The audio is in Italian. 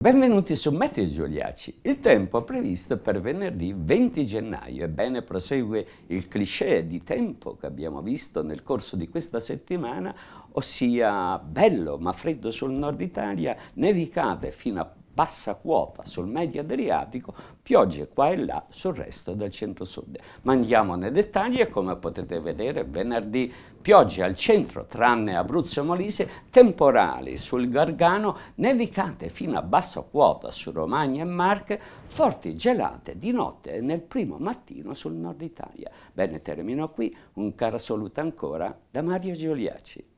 Benvenuti su Meteo Giuliaci. Il tempo previsto per venerdì 20 gennaio, ebbene prosegue il cliché di tempo che abbiamo visto nel corso di questa settimana, ossia bello ma freddo sul nord Italia, nevicate fino a bassa quota sul medio Adriatico, piogge qua e là sul resto del centro-sud. Ma andiamo nei dettagli e come potete vedere venerdì piogge al centro tranne Abruzzo e Molise, temporali sul Gargano, nevicate fino a bassa quota su Romagna e Marche, forti gelate di notte e nel primo mattino sul nord Italia. Bene, termino qui, un caro saluto ancora da Mario Giuliaci.